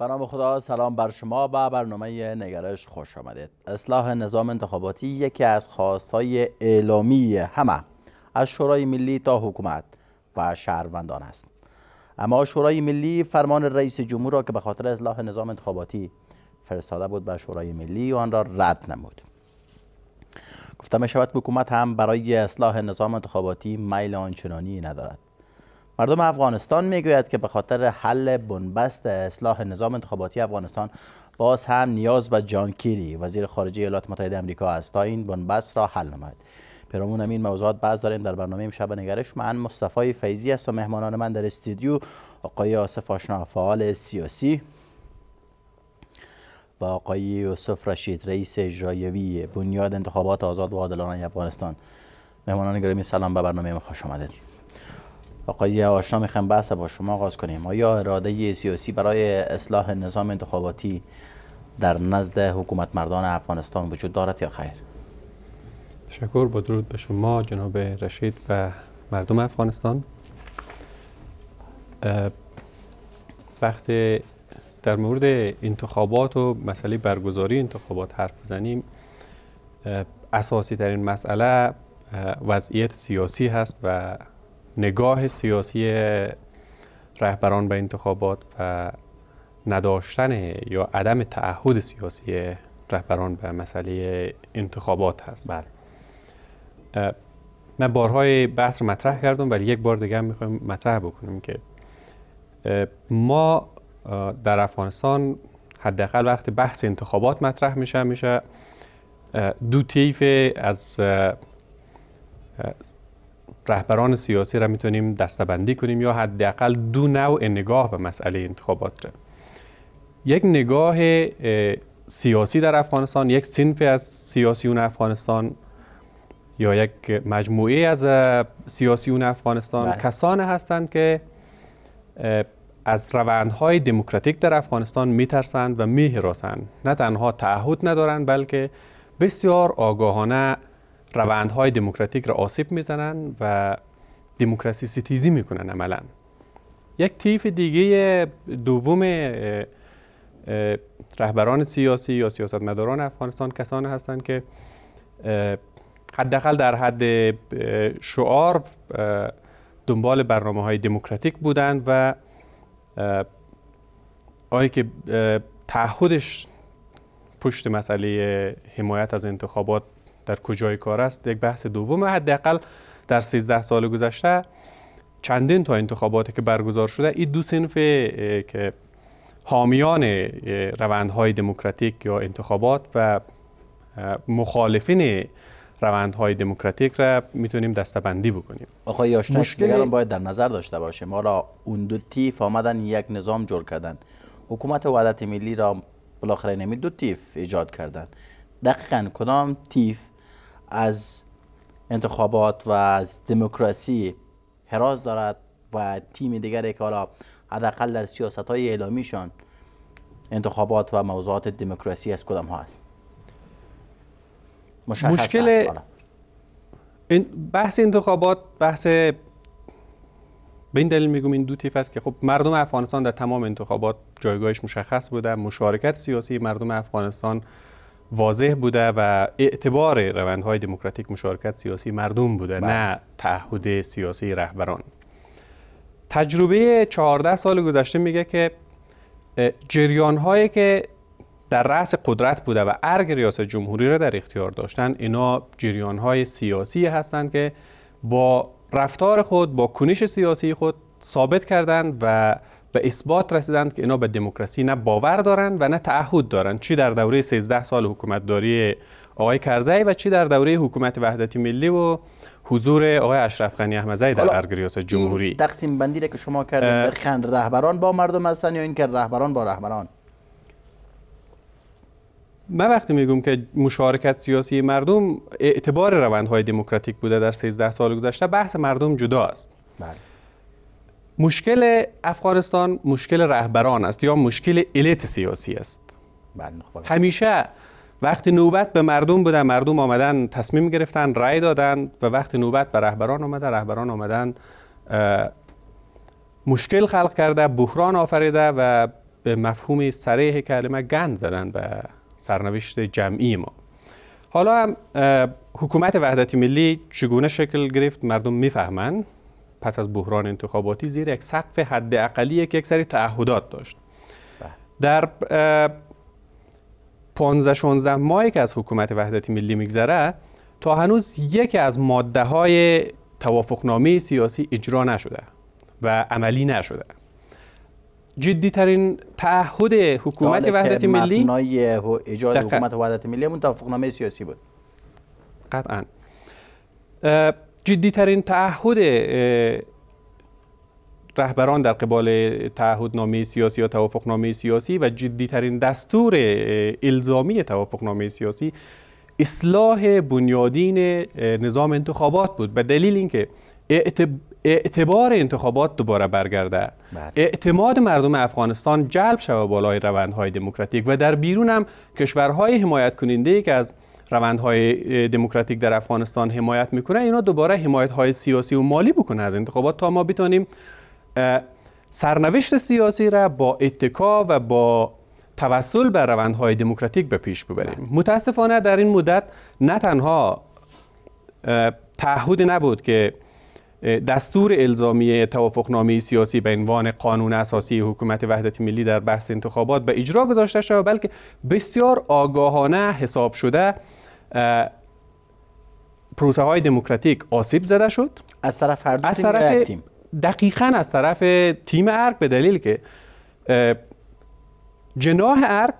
نام خدا سلام بر شما و برنامه نگرش خوش آمدید اصلاح نظام انتخاباتی یکی از خواستهای اعلامی همه از شورای ملی تا حکومت و شهروندان است اما شورای ملی فرمان رئیس جمهور را که به خاطر اصلاح نظام انتخاباتی فرستاده بود به شورای ملی آن را رد نمود گفته می شود حکومت هم برای اصلاح نظام انتخاباتی میل آنچنانی ندارد مردم افغانستان میگوید که به خاطر حل بنبست اصلاح نظام انتخاباتی افغانستان باز هم نیاز به جان کیری وزیر خارجه ایالات متحده آمریکا است تا این بنبست را حل نماید پیرامون این موضوعات بعض داریم در برنامه شب نگرش من مصطفی فیزی است و مهمانان من در استودیو آقای آصف آشنا فعال سیاسی و آقای یوسف رشید رئیس اجرایوی بنیاد انتخابات آزاد و عادلانه افغانستان مهمانان گرامی سلام به برنامه ما خوش آمدید آقای آشنا میخوایم بحث با شما آغاز کنیم آیا اراده سیاسی برای اصلاح نظام انتخاباتی در نزد حکومت مردان افغانستان وجود دارد یا خیر؟ تشکر با درود به شما جناب رشید و مردم افغانستان وقت در مورد انتخابات و مسئله برگزاری انتخابات حرف بزنیم اساسی ترین مسئله وضعیت سیاسی هست و نگاه سیاسی رهبران به انتخابات و نداشتن یا عدم تعهد سیاسی رهبران به مسئله انتخابات هست بله. من بارهای بحث رو مطرح کردم ولی یک بار دیگه میخوایم مطرح بکنیم که ما در افغانستان حداقل وقت بحث انتخابات مطرح میشه میشه دو طیف از رهبران سیاسی را میتونیم دستبندی کنیم یا حداقل دو نوع نگاه به مسئله انتخابات را یک نگاه سیاسی در افغانستان یک سنف از سیاسیون افغانستان یا یک مجموعه از سیاسیون افغانستان بله. کسان هستند که از روندهای دموکراتیک در افغانستان میترسند و میهراسند نه تنها تعهد ندارند بلکه بسیار آگاهانه روندهای دموکراتیک را آسیب میزنند و دموکراسی ستیزی میکنن عملا یک تیف دیگه دوم رهبران سیاسی یا سیاستمداران افغانستان کسانی هستند که حداقل در حد شعار دنبال برنامه های دموکراتیک بودند و آیا که تعهدش پشت مسئله حمایت از انتخابات در کجای کار است یک بحث دوم حداقل در 13 سال گذشته چندین تا انتخاباتی که برگزار شده این دو سنف که حامیان روندهای دموکراتیک یا انتخابات و مخالفین روندهای دموکراتیک را میتونیم دستبندی بکنیم آقای آشنا مشکل باید در نظر داشته باشه ما را اون دو تیف آمدن یک نظام جور کردن حکومت وحدت ملی را بالاخره نمی دو تیف ایجاد کردن دقیقا کدام تیف از انتخابات و از دموکراسی حراز دارد و تیم دیگری که حالا حداقل در سیاست های اعلامیشان انتخابات و موضوعات دموکراسی از کدام ها مشخص مشکل این بحث انتخابات بحث به این دلیل میگم این دو تیف است که خب مردم افغانستان در تمام انتخابات جایگاهش مشخص بوده مشارکت سیاسی مردم افغانستان واضح بوده و اعتبار روندهای دموکراتیک مشارکت سیاسی مردم بوده بله. نه تعهد سیاسی رهبران تجربه 14 سال گذشته میگه که جریان که در رأس قدرت بوده و ارگ ریاست جمهوری را در اختیار داشتن اینا جریان های سیاسی هستند که با رفتار خود با کنش سیاسی خود ثابت کردند و به اثبات رسیدند که اینا به دموکراسی نه باور دارند و نه تعهد دارند چی در دوره 13 سال حکومتداری آقای کرزی و چی در دوره حکومت وحدت ملی و حضور آقای اشرف غنی احمدزی در ارگ ریاست جمهوری تقسیم بندی که شما کردید رهبران با مردم هستن یا اینکه رهبران با رهبران من وقتی میگم که مشارکت سیاسی مردم اعتبار روندهای دموکراتیک بوده در 13 سال گذشته بحث مردم جدا است بله. مشکل افغانستان مشکل رهبران است یا مشکل الیت سیاسی است بله، خب. همیشه وقتی نوبت به مردم بوده مردم آمدن تصمیم گرفتن رأی دادن و وقتی نوبت به رهبران آمده رهبران آمدن مشکل خلق کرده بحران آفریده و به مفهوم سریح کلمه گند زدن به سرنوشت جمعی ما حالا هم حکومت وحدتی ملی چگونه شکل گرفت مردم میفهمن پس از بحران انتخاباتی زیر یک سقف حد اقلی که یک سری تعهدات داشت بله. در 15 16 ماهی که از حکومت وحدتی ملی میگذره تا هنوز یکی از ماده های توافقنامه سیاسی اجرا نشده و عملی نشده ترین تعهد بله حکومت وحدت ملی و ایجاد حکومت وحدت ملی توافقنامه سیاسی بود قطعا ترین تعهد رهبران در قبال تعهدنامه سیاسی یا توافقنامه سیاسی و جدی ترین دستور الزامی توافقنامه سیاسی اصلاح بنیادین نظام انتخابات بود به دلیل اینکه اعتبار انتخابات دوباره برگرده بله. اعتماد مردم افغانستان جلب شود بالای روندهای دموکراتیک و در بیرون هم کشورهای حمایت کننده که از روندهای دموکراتیک در افغانستان حمایت میکنه اینا دوباره حمایت های سیاسی و مالی بکنه از انتخابات تا ما بتانیم سرنوشت سیاسی را با اتکا و با توسل به روندهای دموکراتیک به پیش ببریم بله. متاسفانه در این مدت نه تنها تعهد نبود که دستور الزامی توافقنامه سیاسی به عنوان قانون اساسی حکومت وحدت ملی در بحث انتخابات به اجرا گذاشته و بلکه بسیار آگاهانه حساب شده پروسه های دموکراتیک آسیب زده شد از طرف هر دو از طرف تیم دقیقا از طرف تیم به دلیل که جناح ارک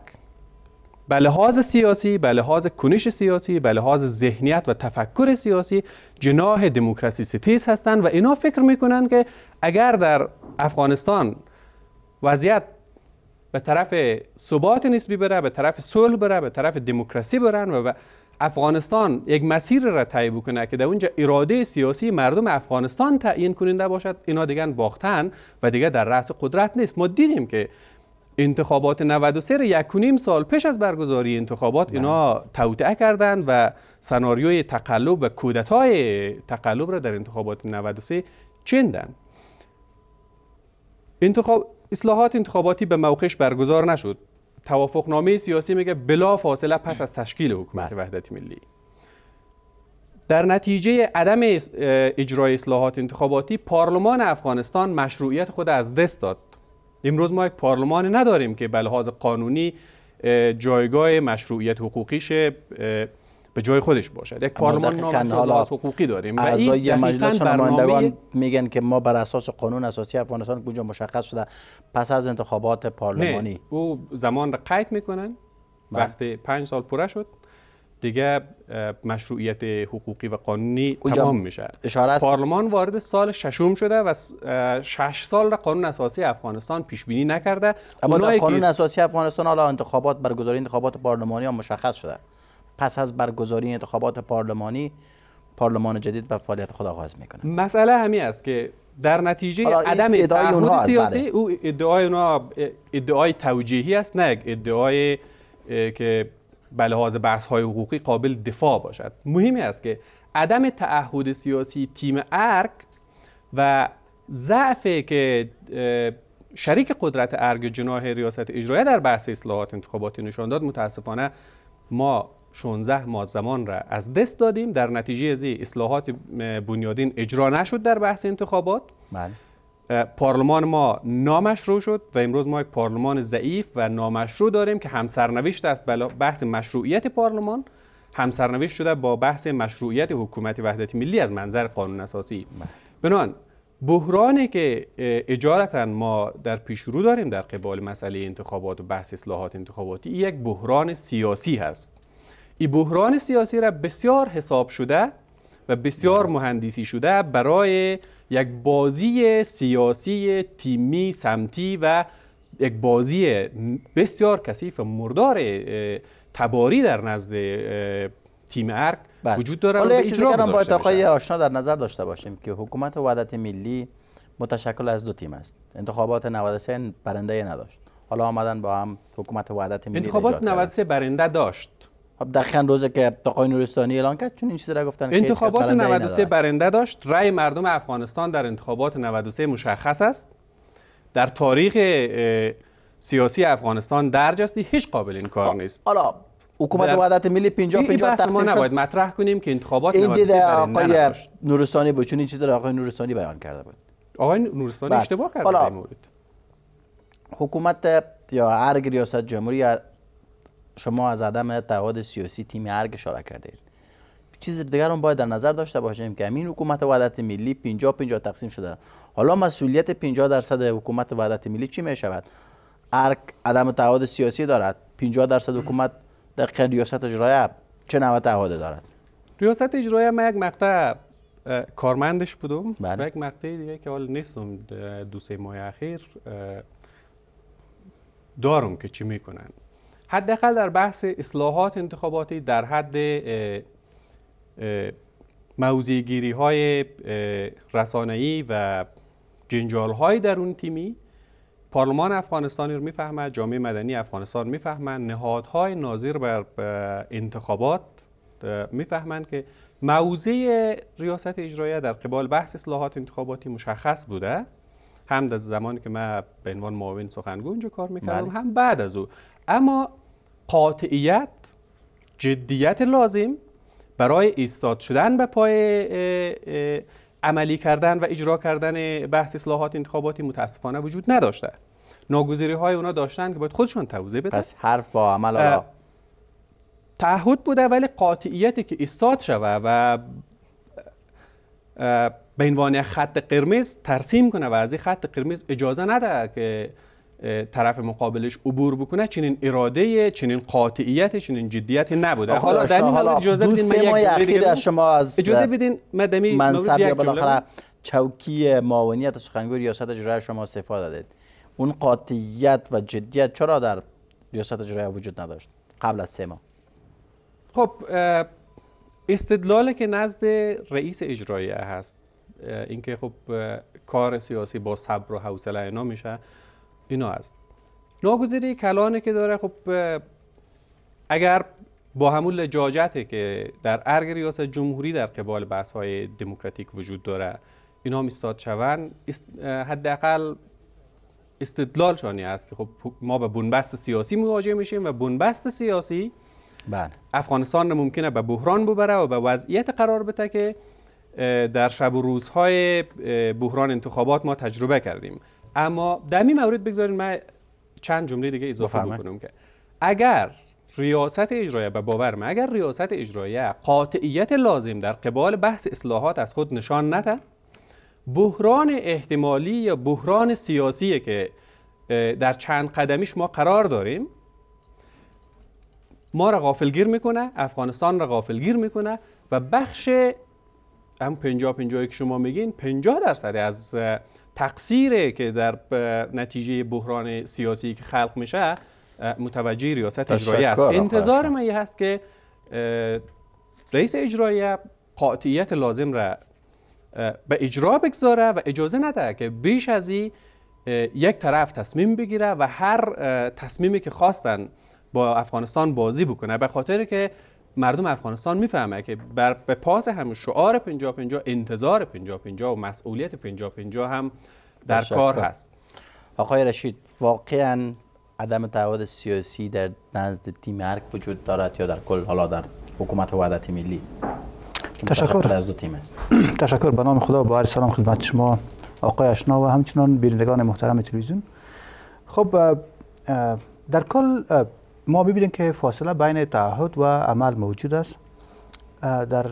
به لحاظ سیاسی به لحاظ کنش سیاسی به لحاظ ذهنیت و تفکر سیاسی جناه دموکراسی ستیز هستند و اینا فکر میکنند که اگر در افغانستان وضعیت به طرف ثبات نسبی بره به طرف صلح بره به طرف دموکراسی برن و افغانستان یک مسیر را طی بکنه که در اونجا اراده سیاسی مردم افغانستان تعیین کننده باشد اینا دیگه باختن و دیگه در رأس قدرت نیست ما دیدیم که انتخابات 93 را یک و سال پیش از برگزاری انتخابات بله. اینا توتعه کردند و سناریوی تقلب و کودتای تقلب را در انتخابات 93 چندن اصلاحات انتخاباتی به موقعش برگزار نشد توافقنامه سیاسی میگه بلا فاصله پس از تشکیل حکومت بله. وحدت ملی در نتیجه عدم اجرای اصلاحات انتخاباتی پارلمان افغانستان مشروعیت خود از دست داد امروز ما یک پارلمان نداریم که به لحاظ قانونی جایگاه مشروعیت شه به جای خودش باشد یک پارلمان نامشروع از حقوقی داریم اعضای مجلس نمایندگان میگن که ما بر اساس قانون اساسی افغانستان کجا مشخص شده پس از انتخابات پارلمانی نه. او زمان را قید میکنن بله. وقتی پنج سال پوره شد دیگه مشروعیت حقوقی و قانونی تمام میشه اشاره پارلمان وارد سال ششم شده و شش سال را قانون اساسی افغانستان پیش بینی نکرده اما در قانون اساسی افغانستان حالا انتخابات برگزاری انتخابات پارلمانی هم مشخص شده پس از برگزاری انتخابات پارلمانی پارلمان جدید به فعالیت خود آغاز میکنه مسئله همین است که در نتیجه عدم ادعای اونها بله. سیاسی او ادعای اونها ادعای توجیهی است نه ادعای که به لحاظ بحث های حقوقی قابل دفاع باشد مهمی است که عدم تعهد سیاسی تیم ارگ و ضعفی که شریک قدرت ارگ جناح ریاست اجرایی در بحث اصلاحات انتخاباتی نشان داد متاسفانه ما 16 ماه زمان را از دست دادیم در نتیجه از اصلاحات بنیادین اجرا نشد در بحث انتخابات بله. پارلمان ما نامشروع شد و امروز ما یک پارلمان ضعیف و نامشروع داریم که همسرنوشت است بحث مشروعیت پارلمان همسرنوشت شده با بحث مشروعیت حکومت وحدت ملی از منظر قانون اساسی بنان بحرانی که اجارتا ما در پیش رو داریم در قبال مسئله انتخابات و بحث اصلاحات انتخاباتی یک بحران سیاسی هست این بحران سیاسی را بسیار حساب شده و بسیار بله. مهندسی شده برای یک بازی سیاسی تیمی سمتی و یک بازی بسیار کثیف مردار تباری در نزد تیم ارک بله. وجود داره حالا یک چیز با آقای آشنا در نظر داشته باشیم که حکومت وحدت ملی متشکل از دو تیم است انتخابات 93 برنده نداشت حالا آمدن با هم حکومت وحدت ملی انتخابات 93 برنده داشت خب دقیقا روزه که آقای نورستانی اعلان کرد چون این چیز را گفتن انتخابات 93 برنده داشت رأی مردم افغانستان در انتخابات 93 مشخص است در تاریخ سیاسی افغانستان درج است هیچ قابل این کار خب، نیست حالا حکومت در... وحدت ملی 50 50 تقسیم ما نباید مطرح کنیم که انتخابات این دیده آقای نورستانی بود چون این چیز را آقای نورستانی بیان کرده بود آقای نورستانی بله. اشتباه کرده در مورد حکومت یا هر ریاست جمهوری شما از عدم تعهد سیاسی تیم ارگ اشاره کردید چیز دیگر هم باید در نظر داشته باشیم که این حکومت وحدت ملی 50 50 تقسیم شده حالا مسئولیت 50 درصد حکومت وحدت ملی چی می شود ارگ عدم تعهد سیاسی دارد 50 درصد حکومت در ریاست اجرایه چه نوع تعهد دارد ریاست اجرایه ما یک مقطع کارمندش بودم و بله. یک مقطع دیگه که حال نیستم دو سه ماه اخیر دارم که چی میکنن حداقل در بحث اصلاحات انتخاباتی در حد موضع گیری های رسانه‌ای و جنجال های اون تیمی پارلمان افغانستانی رو میفهمد جامعه مدنی افغانستان میفهمند نهادهای ناظر بر انتخابات میفهمند که موضع ریاست اجرایه در قبال بحث اصلاحات انتخاباتی مشخص بوده هم در زمانی که من به عنوان معاون سخنگو اونجا کار میکردم بله. هم بعد از او اما قاطعیت جدیت لازم برای ایستاد شدن به پای عملی کردن و اجرا کردن بحث اصلاحات انتخاباتی متاسفانه وجود نداشته ناگذیری های اونا داشتن که باید خودشون توضیح بدن پس حرف با عمل تعهد بوده ولی قاطعیتی که ایستاد شوه و به عنوان خط قرمز ترسیم کنه و از این خط قرمز اجازه نده که طرف مقابلش عبور بکنه چنین اراده چنین قاطعیت چنین جدیتی نبوده حالا در این اجازه بدین من یک از شما از اجازه بدین منصب یا بالاخره چوکی معاونیت سخنگوی ریاست اجرایی شما استفاده دادید اون قاطعیت و جدیت چرا در ریاست اجرایی وجود نداشت قبل از سه ماه خب استدلال که نزد رئیس اجرایی هست اینکه خب کار سیاسی با صبر و حوصله اینا میشه اینا هست ناگزیری کلانه که داره خب اگر با همون لجاجته که در ارگ ریاست جمهوری در قبال بحث های دموکراتیک وجود داره اینا هم استاد شون حداقل استدلال شانی است که خب ما به بنبست سیاسی مواجه میشیم و بنبست سیاسی بله. افغانستان ممکنه به بحران ببره و به وضعیت قرار بده که در شب و روزهای بحران انتخابات ما تجربه کردیم اما در این مورد بگذارید من چند جمله دیگه اضافه بکنم که اگر ریاست اجرایه باور باورم اگر ریاست اجرایه قاطعیت لازم در قبال بحث اصلاحات از خود نشان نده بحران احتمالی یا بحران سیاسی که در چند قدمیش ما قرار داریم ما را غافلگیر میکنه افغانستان را غافلگیر میکنه و بخش هم پنجا پنجایی که شما میگین در درصد از تقصیره که در نتیجه بحران سیاسی که خلق میشه متوجه ریاست اجرایی است انتظار ما این هست که رئیس اجرایی قاطعیت لازم را به اجرا بگذاره و اجازه نده که بیش از این یک طرف تصمیم بگیره و هر تصمیمی که خواستن با افغانستان بازی بکنه به خاطر که مردم افغانستان میفهمه که بر به پاس هم شعار 50 50 انتظار 50 50 و مسئولیت 50 50 هم در کار هست آقای رشید واقعا عدم تعهد سیاسی در نزد تیم ارک وجود دارد یا در کل حالا در حکومت وحدت ملی تشکر از دو تیم است تشکر به نام خدا با هر سلام خدمت شما آقای اشنا و همچنان بینندگان محترم تلویزیون خب در کل ما ببینیم که فاصله بین تعهد و عمل موجود است در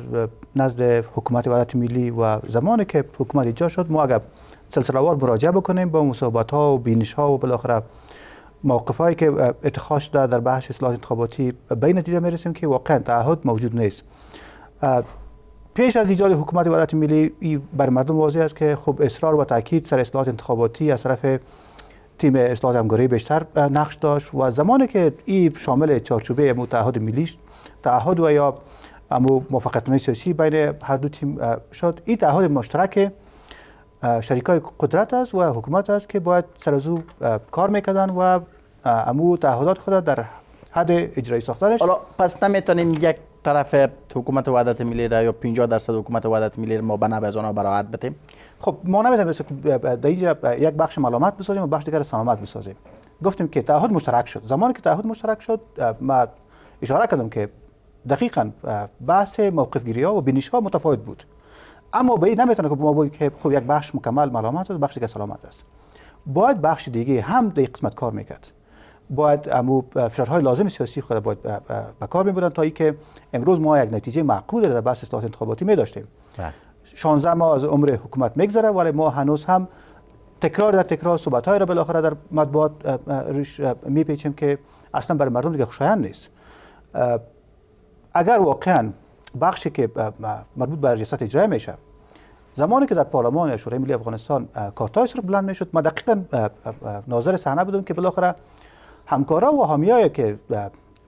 نزد حکومت وحدت ملی و زمانی که حکومت ایجاد شد ما اگر وار مراجعه بکنیم با مصاحبت ها و بینش ها و بالاخره موقف هایی که اتخاذ شده در بحث اصلاحات انتخاباتی به نتیجه میرسیم که واقعا تعهد موجود نیست پیش از ایجاد حکومت وحدت ملی بر مردم واضح است که خب اصرار و تاکید سر اصلاحات انتخاباتی از طرف تیم اصلاح جمهوری بیشتر نقش داشت و زمانی که این شامل چارچوبه متحد ملی تعهد و یا امو موافقتنامه سیاسی بین هر دو تیم شد این تعهد مشترک شریکای قدرت است و حکومت است که باید سرازو کار میکردن و امو تعهدات خود در حد اجرایی ساختارش حالا پس نمیتونیم یک طرف حکومت وحدت ملی را یا 50 درصد حکومت وحدت ملی را ما به از آنها بتیم خب ما نمیتونیم در اینجا یک بخش ملامت بسازیم و بخش دیگر سلامت بسازیم گفتیم که تعهد مشترک شد زمانی که تعهد مشترک شد ما اشاره کردم که دقیقا بحث موقف گیری ها و بینش ها متفاوت بود اما به این نمیتونه که ما باید که خب یک بخش مکمل معلومات و بخش دیگر سلامت است باید بخش دیگه هم در قسمت کار میکرد باید امو فشارهای لازم سیاسی خود باید به کار تا اینکه امروز ما یک نتیجه معقول در بحث اصلاحات انتخاباتی می داشتیم بله. 16 ماه از عمر حکومت میگذره ولی ما هنوز هم تکرار در تکرار صحبت های را بالاخره در مطبوعات میپیچیم که اصلا برای مردم دیگه خوشایند نیست اگر واقعا بخشی که مربوط به ریاست اجرایی میشه زمانی که در پارلمان شورای ملی افغانستان کارتای سر بلند میشد ما دقیقا ناظر صحنه بودم که بالاخره همکارا و حامیایی که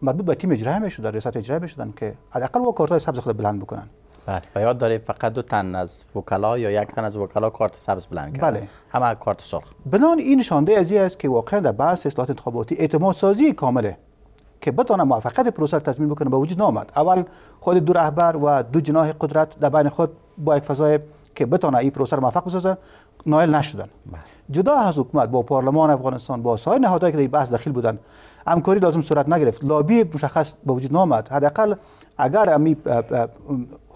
مربوط به تیم اجرایی میشد در ریاست اجرایی میشدن که حداقل و کارتای سبز خود بلند بکنن بله و یاد داره فقط دو تن از وکلا یا یک تن از وکلا کارت سبز بلند کرد بله همه کارت سرخ بنان این شانده از است که واقعا در بحث اصلاحات انتخاباتی اعتماد سازی کامله که بتونه موفقیت پروسه رو تضمین بکنه به وجود نامد اول خود دو رهبر و دو جناح قدرت در بین خود با یک فضای که بتونه این پروسه موفق بسازه نایل نشدن بله. جدا از حکومت با پارلمان افغانستان با سایر نهادهایی که در بحث داخل بودن همکاری لازم صورت نگرفت لابی مشخص به وجود نامد حداقل اگر امی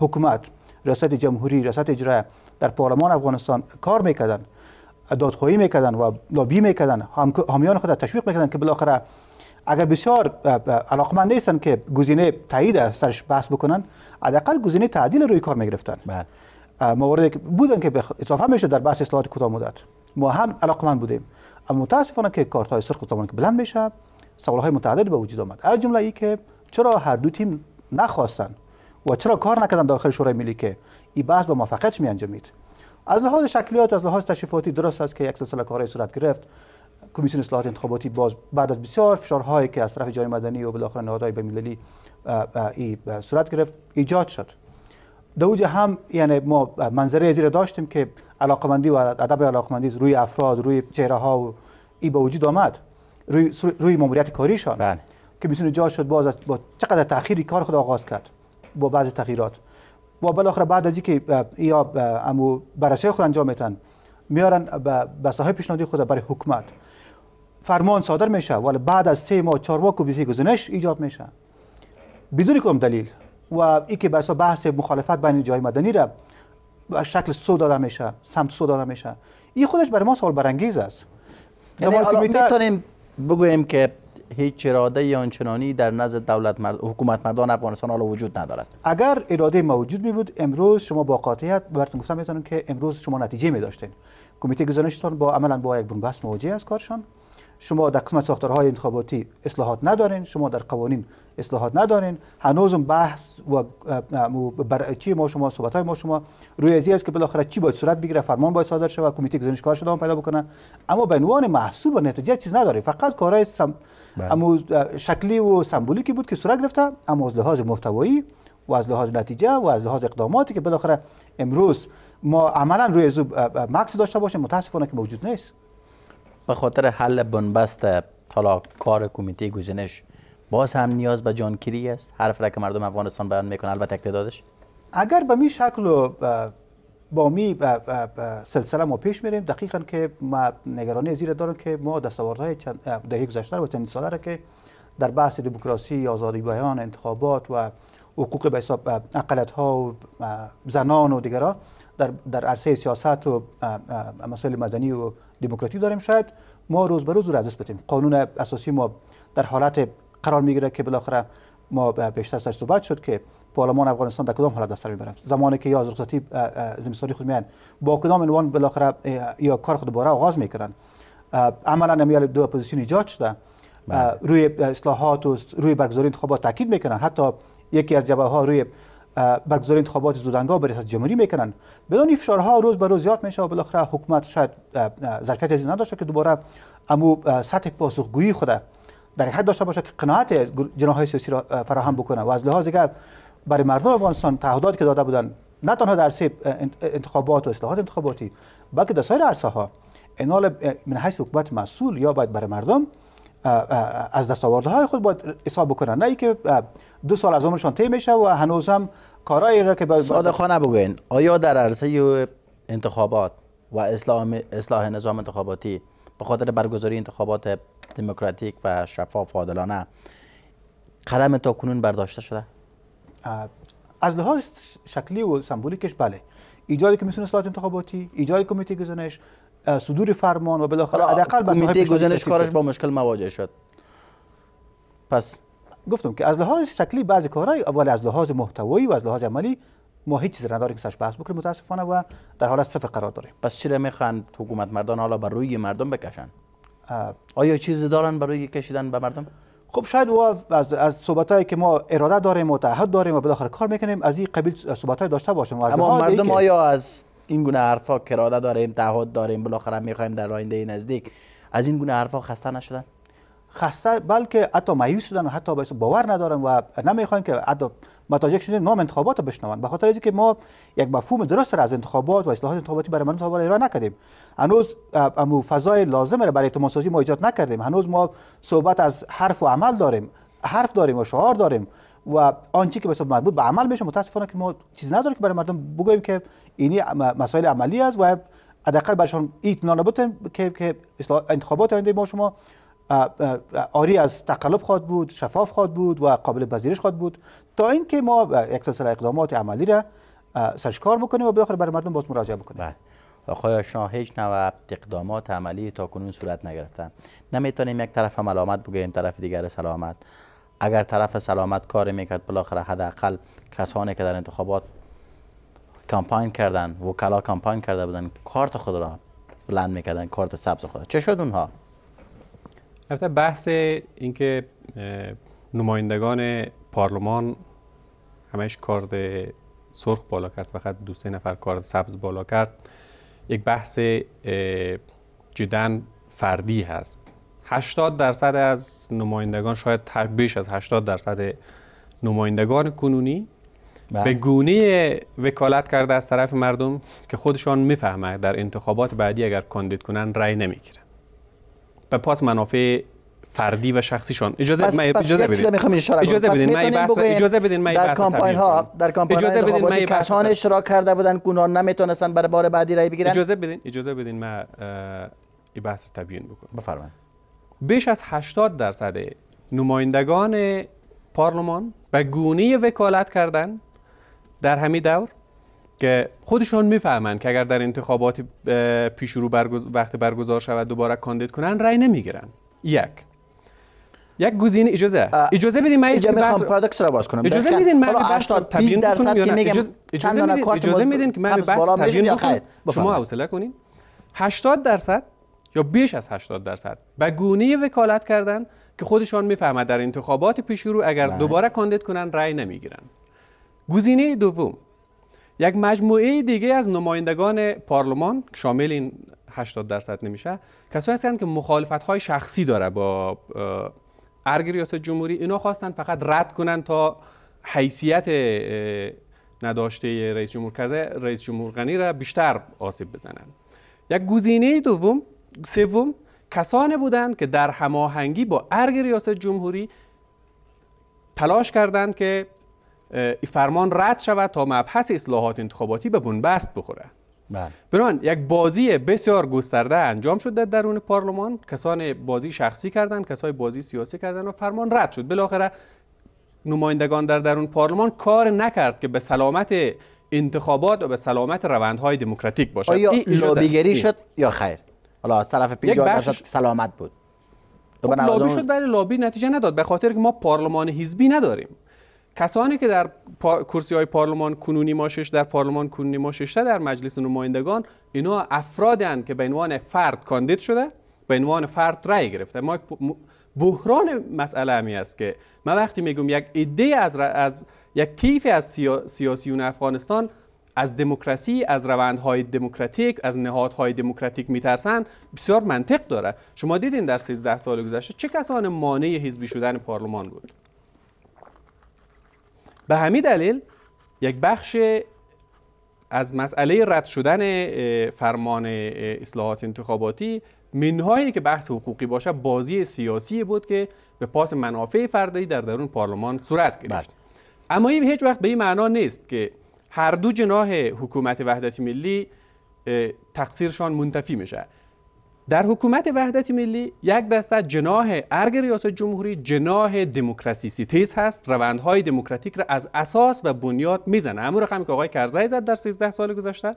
حکومت ریاست جمهوری ریاست اجرا در پارلمان افغانستان کار میکردن دادخواهی میکردن و لابی میکردن همیان خود تشویق میکردن که بالاخره اگر بسیار علاقمند نیستن که گزینه تایید سرش بحث بکنن حداقل گزینه تعدیل روی کار میگرفتن بله. مواردی بودن که اضافه میشه در بحث اصلاحات کوتاه مدت ما هم علاقمند بودیم اما متاسفانه که کارت های سرخ زمان که بلند میشه سوال های متعدد به وجود آمد از جمله ای که چرا هر دو تیم نخواستن و چرا کار نکردن داخل شورای ملی که این بحث با موفقیت می انجامید از لحاظ شکلیات از لحاظ تشریفاتی درست است که یک سلسله کارهای صورت گرفت کمیسیون اصلاحات انتخاباتی باز بعد از بسیار فشارهایی که از طرف جامعه مدنی و بالاخره نهادهای این صورت گرفت ایجاد شد دوجه هم یعنی ما منظره زیر داشتیم که علاقمندی و ادب علاقمندی روی افراد روی چهره ها و ای به وجود آمد روی روی ماموریت کاریشان بله. که میسون جا شد باز با چقدر تأخیری کار خود آغاز کرد با بعض تغییرات و بالاخره بعد از اینکه یا امو بررسی خود انجام میتن میارن بسته های پیشنهادی خود برای حکومت فرمان صادر میشه ولی بعد از سه ماه چهار ماه کوبیسی گزینش ایجاد میشه بدون کم دلیل و ای که بسا بحث مخالفت بین جای مدنی را شکل سو داده میشه سمت سو داده میشه این خودش برای ما سوال برانگیز است یعنی میتونیم بگوییم که هیچ اراده آنچنانی در نزد دولت مرد... حکومت مردان افغانستان حالا وجود ندارد اگر اراده موجود می بود امروز شما با قاطعیت براتون گفتم میتونم که امروز شما نتیجه می داشتین کمیته گزارشتان با عملا با یک بنبست مواجه از کارشان شما در قسمت ساختارهای انتخاباتی اصلاحات ندارین شما در قوانین اصلاحات ندارین هنوزم بحث و چی ما شما صحبت های ما شما روی است که بالاخره چی باید صورت بگیره فرمان باید صادر شود کمیته گزارش کارش شده پیدا بکنه اما به عنوان محصول و نتیجه چیز نداره فقط کارهای سم... بله. اما شکلی و سمبولیکی بود که صورت گرفته اما از لحاظ محتوایی و از لحاظ نتیجه و از لحاظ اقداماتی که بالاخره امروز ما عملا روی از مکس داشته باشیم متاسفانه که موجود نیست به خاطر حل بنبست حالا کار کمیته گزینش باز هم نیاز به جانکیری است حرف را که مردم افغانستان بیان میکنه البته اقتدادش اگر به می شکل و با می سلسله ما پیش میریم دقیقا که ما نگرانی زیر دارم که ما دستاوردهای چند دهه گذشته و چند ساله را که در بحث دموکراسی آزادی بیان انتخابات و حقوق به حساب اقلیت ها و زنان و دیگرها در, در عرصه سیاست و مسائل مدنی و دموکراتی داریم شاید ما روز به روز رو از دست قانون اساسی ما در حالت قرار میگیره که بالاخره ما بیشتر سر صحبت شد که پارلمان افغانستان در کدام حالت دست می زمانی که یا از رخصتی زمستانی خود میان با کدام عنوان بالاخره یا کار خود دوباره آغاز میکنن عملا نمیال دو اپوزیسیون ایجاد شده بله. روی اصلاحات و روی برگزاری انتخابات تاکید میکنن حتی یکی از جبهه ها روی برگزاری انتخابات زودنگا به ریاست جمهوری میکنن بدون فشار فشارها روز به روز زیاد میشه و بالاخره حکومت شاید ظرفیت از نداشته که دوباره امو سطح پاسخگویی خود در حد داشته باشه که قناعت جناح های سیاسی را فراهم بکنه و از لحاظ دیگر برای مردم افغانستان تعهدات که داده بودن نه تنها در انتخابات و اصلاحات انتخاباتی بلکه در سایر عرصه ها اینال من حیث حکومت مسئول یا باید برای مردم از دستاورده های خود باید حساب بکنن نه که دو سال از عمرشان طی میشه و هنوز هم کارهای را که باید ساده خانه بگوین آیا در عرصه انتخابات و اصلاح, اصلاح نظام انتخاباتی به خاطر برگزاری انتخابات دموکراتیک و شفاف و عادلانه قدم تا کنون برداشته شده از لحاظ شکلی و سمبولیکش بله ایجاد کمیسیون اصلاحات انتخاباتی ایجاد کمیته گزینش صدور فرمان و بالاخره حداقل کمیته گزینش کارش با مشکل مواجه شد پس گفتم که از لحاظ شکلی بعضی کارهای اول از لحاظ محتوایی و از لحاظ عملی ما هیچ چیزی نداریم که سش بحث بکنیم متاسفانه و در حالت صفر قرار داریم پس چرا میخوان حکومت مردان حالا بر روی مردم بکشن آیا چیزی دارن برای کشیدن به مردم خب شاید او از از صحبتایی که ما اراده داریم متحد داریم و بالاخره کار میکنیم از این قبیل صحبتای داشته باشیم اما مردم آیا از این گونه حرفا که داریم تعهد داریم بالاخره میخوایم در آینده نزدیک از این گونه حرفا خسته نشدن خسته بلکه حتی مایوس شدن و حتی باور ندارن و نمیخوایم که حتی متاجک شدیم نام انتخابات رو بشنوند به خاطر اینکه ما یک مفهوم درست را از انتخابات و اصلاحات انتخاباتی برای مردم را ایران نکردیم هنوز امو فضای لازم را برای سازی ما ایجاد نکردیم هنوز ما صحبت از حرف و عمل داریم حرف داریم و شعار داریم و آنچه که به مربوط به عمل میشه متاسفانه که ما چیز نداره که برای مردم بگوییم که اینی مسائل عملی است و حداقل برشان این که که انتخابات ما شما آری از تقلب خواد بود شفاف خواد بود و قابل پذیرش خواد بود تا اینکه ما یک سلسله اقدامات عملی را سرشکار بکنیم و بالاخره برای مردم باز مراجعه بکنیم بله آقای آشنا هیچ نوع اقدامات عملی تا کنون صورت نگرفتن نمیتونیم یک طرف ملامت بگیم، طرف دیگر سلامت اگر طرف سلامت کار میکرد بالاخره حداقل کسانی که در انتخابات کمپاین کردن وکلا کمپاین کرده بودن کارت خود را بلند میکردن کارت سبز خود چه شد اونها البته بحث اینکه نمایندگان پارلمان همش کارد سرخ بالا کرد فقط دو سه نفر کارد سبز بالا کرد یک بحث جدا فردی هست 80 درصد از نمایندگان شاید بیش از 80 درصد نمایندگان کنونی بله. به گونه وکالت کرده از طرف مردم که خودشان میفهمه در انتخابات بعدی اگر کاندید کنن رأی نمیگیرن به پاس منافع فردی و شخصیشان اجازه پس، من پس اجازه بدید میخوام اشاره کنم اجازه بدین من بحث اجازه بدین من در کمپاین ها در کمپاین اجازه بدید من کسان اشتراک کرده بودن اونا نمیتونستن برای بار بعدی رای بگیرن اجازه بدین اجازه بدین من این بحث تبیین بکنم بفرمایید بیش از 80 درصد نمایندگان پارلمان به گونه وکالت کردن در همین دور که خودشان میفهمند که اگر در انتخابات پیش رو برگز... وقت برگزار شود دوباره کاندید کنن رای نمیگیرن یک یک گزینه اجازه اجازه بدین من اجازه میخوام پرادکس رو باز کنم اجازه میدین من 80 20 درصد که میگم چند تا کارت اجازه میدین که من بس تجربه تبیین شما حوصله کنین 80 درصد یا بیش از 80 درصد به گونه وکالت کردن که خودشان میفهمد در انتخابات پیش اگر بله. دوباره کاندید کنن رای نمیگیرن گزینه دوم یک مجموعه دیگه از نمایندگان پارلمان که شامل این 80 درصد نمیشه کسایی هستند که مخالفت های شخصی داره با ارگ ریاست جمهوری اینا خواستن فقط رد کنن تا حیثیت نداشته رئیس جمهور کرده رئیس جمهور غنی را بیشتر آسیب بزنن یک گزینه دوم سوم کسانی بودند که در هماهنگی با ارگ ریاست جمهوری تلاش کردند که فرمان رد شود تا مبحث اصلاحات انتخاباتی به بنبست بخوره بله. بران یک بازی بسیار گسترده انجام شد در درون پارلمان کسان بازی شخصی کردن، کسای بازی سیاسی کردن و فرمان رد شد بالاخره نمایندگان در درون پارلمان کار نکرد که به سلامت انتخابات و به سلامت روندهای دموکراتیک باشد آیا لابیگری شد یا خیر حالا از طرف 50 سلامت بود خب، لابی شد ولی لابی نتیجه نداد به خاطر که ما پارلمان حزبی نداریم کسانی که در پا... های پارلمان کنونی ما در پارلمان کنونی ما در مجلس نمایندگان اینا هستند که به عنوان فرد کاندید شده به عنوان فرد رای گرفته ما بحران مسئله همی است که من وقتی میگم یک ایده از, از یک طیف از سیا... سیاسیون افغانستان از دموکراسی از روندهای دموکراتیک از نهادهای دموکراتیک میترسن بسیار منطق داره شما دیدین در 13 سال گذشته چه کسان مانع حزبی شدن پارلمان بود به همین دلیل یک بخش از مسئله رد شدن فرمان اصلاحات انتخاباتی منهایی که بحث حقوقی باشه بازی سیاسی بود که به پاس منافع فردی در درون پارلمان صورت گرفت بله. اما این هیچ وقت به این معنا نیست که هر دو جناح حکومت وحدت ملی تقصیرشان منتفی میشه در حکومت وحدت ملی یک دسته جناه ارگ ریاست جمهوری جناه دموکراسی تیز هست روندهای دموکراتیک را از اساس و بنیاد میزنه همون رقمی که آقای کرزای زد در 13 سال گذشته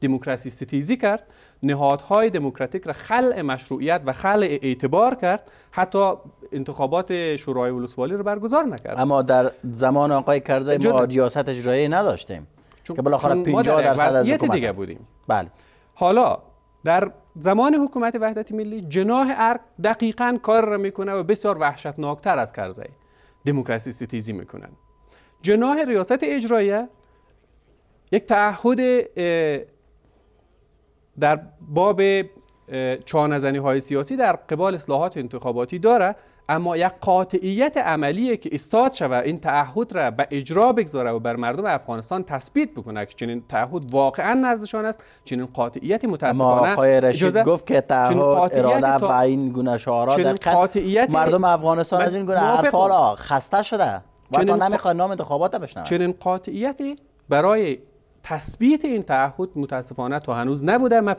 دموکراسی ستیزی کرد نهادهای دموکراتیک را خلع مشروعیت و خلع اعتبار کرد حتی انتخابات شورای ولسوالی را برگزار نکرد اما در زمان آقای کرزی ما ریاست اجرایی نداشتیم که بالاخره 50 درصد از دیگه بودیم بله حالا در زمان حکومت وحدت ملی جناه ارگ دقیقا کار را میکنه و بسیار وحشتناکتر از کرزه دموکراسی ستیزی میکنن جناه ریاست اجرایه یک تعهد در باب چانزنی های سیاسی در قبال اصلاحات انتخاباتی داره اما یک قاطعیت عملیه که استاد شود این تعهد را به اجرا بگذاره و بر مردم افغانستان تثبیت بکنه که چنین تعهد واقعا نزدشان است چنین قاطعیت متاسفانه آقای رشید گفت که تعهد اراده تا... و این گونه شعارا قاطعیت مردم افغانستان از این گونه حرفا خسته شده و تا نمیخواد نام انتخابات بشنه چنین قاطعیتی برای تثبیت این تعهد متاسفانه تا هنوز نبوده من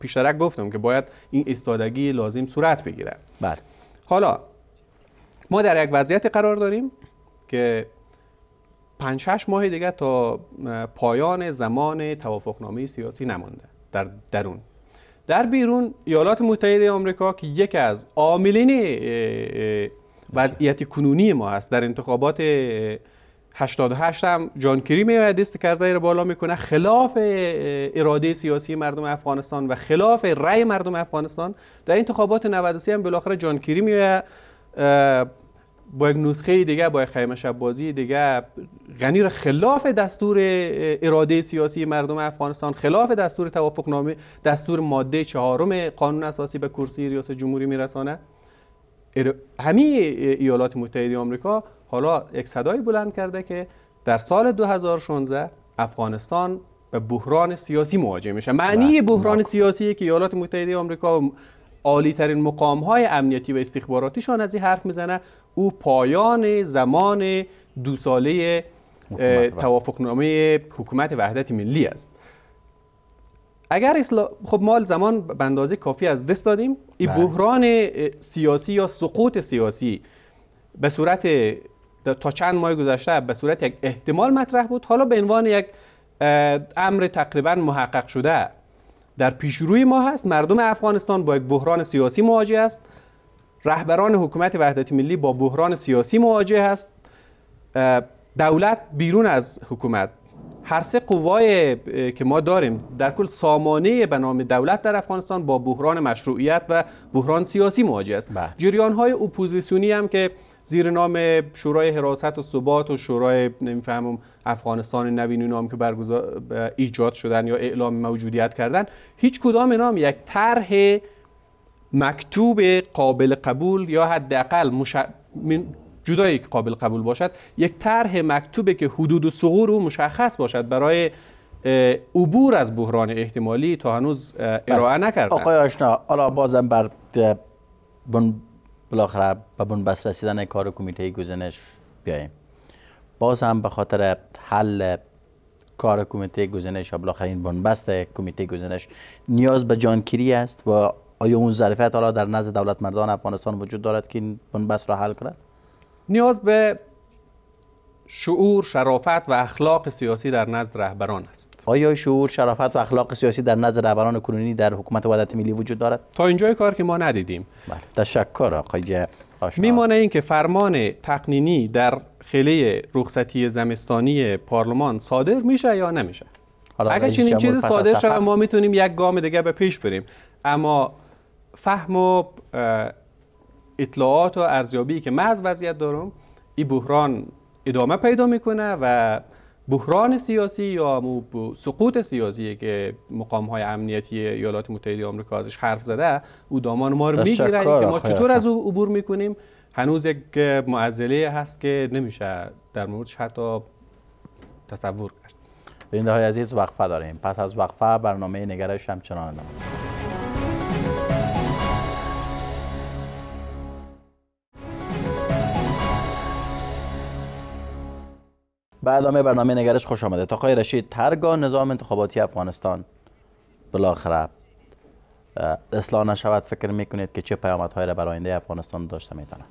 پیشترک گفتم که باید این استادگی لازم صورت بگیره بله حالا ما در یک وضعیت قرار داریم که 5 6 ماه دیگه تا پایان زمان توافقنامه سیاسی نمانده در درون در بیرون ایالات متحده آمریکا که یکی از عاملین وضعیت کنونی ما است در انتخابات 88 هم جان کری کریمی دست کرزی رو بالا میکنه خلاف اراده سیاسی مردم افغانستان و خلاف رأی مردم افغانستان در انتخابات 93 هم بالاخره جان کریمی با یک نسخه دیگه با یک خیمه بازی دیگه غنی خلاف دستور اراده سیاسی مردم افغانستان خلاف دستور توافق نامه دستور ماده چهارم قانون اساسی به کرسی ریاست جمهوری میرسانه همه ایالات متحده آمریکا حالا یک صدایی بلند کرده که در سال 2016 افغانستان به بحران سیاسی مواجه میشه معنی بله. بحران بله. سیاسی که ایالات متحده آمریکا عالی ترین مقام های امنیتی و استخباراتیشان از این حرف میزنه او پایان زمان دو ساله توافقنامه حکومت وحدت ملی است اگر اصلا، خب ما زمان بندازی کافی از دست دادیم این بله. بحران سیاسی یا سقوط سیاسی به صورت تا چند ماه گذشته به صورت یک احتمال مطرح بود حالا به عنوان یک امر تقریبا محقق شده در پیش روی ما هست مردم افغانستان با یک بحران سیاسی مواجه است رهبران حکومت وحدت ملی با بحران سیاسی مواجه است دولت بیرون از حکومت هر سه قوای که ما داریم در کل سامانه به نام دولت در افغانستان با بحران مشروعیت و بحران سیاسی مواجه است بله. جریان های اپوزیسیونی هم که زیر نام شورای حراست و ثبات و شورای نمیفهمم افغانستان نوین نام که برگزار ایجاد شدن یا اعلام موجودیت کردن هیچ کدام نام یک طرح مکتوب قابل قبول یا حداقل مش... جدایی که قابل قبول باشد یک طرح مکتوبه که حدود و صغور او مشخص باشد برای عبور از بحران احتمالی تا هنوز ارائه نکردن آقای آشنا حالا بازم بر بالاخره به بنبست رسیدن کار کمیته گزینش بیاییم باز هم به خاطر حل کار کمیته گزینش و بالاخره این بنبست کمیته گزینش نیاز به جانکیری است و آیا اون ظرفیت حالا در نزد دولت مردان افغانستان وجود دارد که این بنبست را حل کند نیاز به شعور، شرافت و اخلاق سیاسی در نزد رهبران است آیا شعور شرافت و اخلاق سیاسی در نظر رهبران کنونی در حکومت وحدت ملی وجود دارد تا اینجای کار که ما ندیدیم بله تشکر آقای آشنا میمانه اینکه که فرمان تقنینی در خله رخصتی زمستانی پارلمان صادر میشه یا نمیشه اگر چنین چیزی صادر شد ما میتونیم یک گام دیگه به پیش بریم اما فهم و اطلاعات و ارزیابی که من از وضعیت دارم این بحران ادامه پیدا میکنه و بحران سیاسی یا سقوط سیاسی که مقام های امنیتی ایالات متحده آمریکا ازش حرف زده او دامان ما رو که ما چطور از او عبور میکنیم هنوز یک معضله هست که نمیشه در موردش حتی تصور کرد بیننده های عزیز وقفه داریم پس از وقفه برنامه نگرش همچنان ادامه به ادامه برنامه نگرش خوش آمده تاقای رشید هرگاه نظام انتخاباتی افغانستان بالاخره اصلاح نشود فکر میکنید که چه پیامدهایی را برای آینده افغانستان داشته میتونه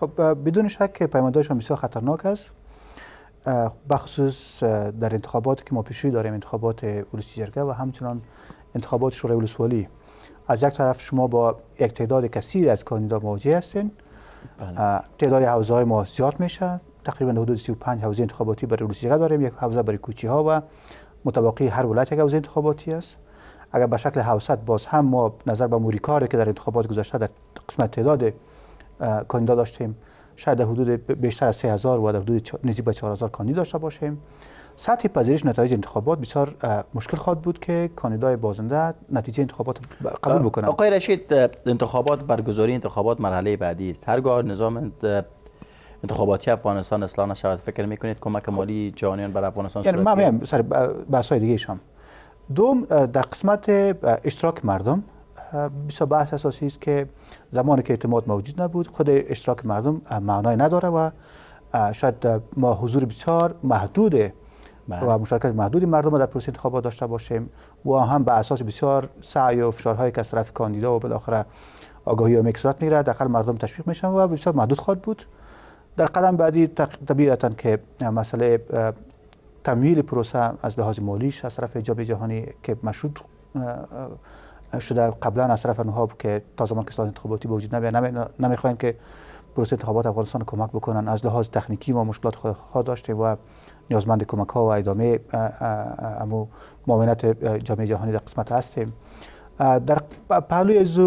خب بدون شک پیامد هم بسیار خطرناک است بخصوص در انتخابات که ما پیشوی داریم انتخابات اولوسی جرگه و همچنان انتخابات شورای ولسوالی از یک طرف شما با یک تعداد کثیر از کاندیدا مواجه هستین بله. تعداد حوزه های ما زیاد میشه تقریبا حدود 35 حوزه انتخاباتی برای روسیه داریم یک حوزه برای کوچی ها و متوقع هر ولایت یک حوزه انتخاباتی است اگر به شکل حوثت باز هم ما نظر به موریکاری که در انتخابات گذشته در قسمت تعداد کاندیدا داشتیم شاید در حدود بیشتر از 3000 و در حدود نزدیک به 4000 کاندید داشته باشیم سطح پذیرش نتایج انتخابات بسیار مشکل خواهد بود که کاندیدای بازنده نتیجه انتخابات قبول بکنند آقای رشید انتخابات برگزاری انتخابات مرحله بعدی است هرگاه نظام انتخاباتی افغانستان اصلاح نشود فکر میکنید کمک خب. مالی جهانیان بر افغانستان یعنی من سر بحث های دیگه دوم در قسمت اشتراک مردم بسیار بحث اساسی است که زمانی که اعتماد موجود نبود خود اشتراک مردم معنای نداره و شاید ما حضور بسیار محدود بله. و مشارکت محدود مردم در پروسه انتخابات داشته باشیم و هم به اساس بسیار سعی و فشارهایی که از طرف کاندیدا و بالاخره آگاهی و میکسرات داخل مردم تشویق میشن و بسیار محدود خواهد بود در قدم بعدی طبیعتا که مسئله تمویل پروسه از لحاظ مالیش از طرف جابه جهانی که مشروط شده قبلا از طرف که تا زمان که سازمان انتخاباتی به وجود نمیاد نمیخواین که پروسه انتخابات افغانستان کمک بکنن از لحاظ تکنیکی ما مشکلات خود خود داشتیم و نیازمند کمک ها و ادامه امو معاونت جامعه جهانی در قسمت هستیم در پهلوی از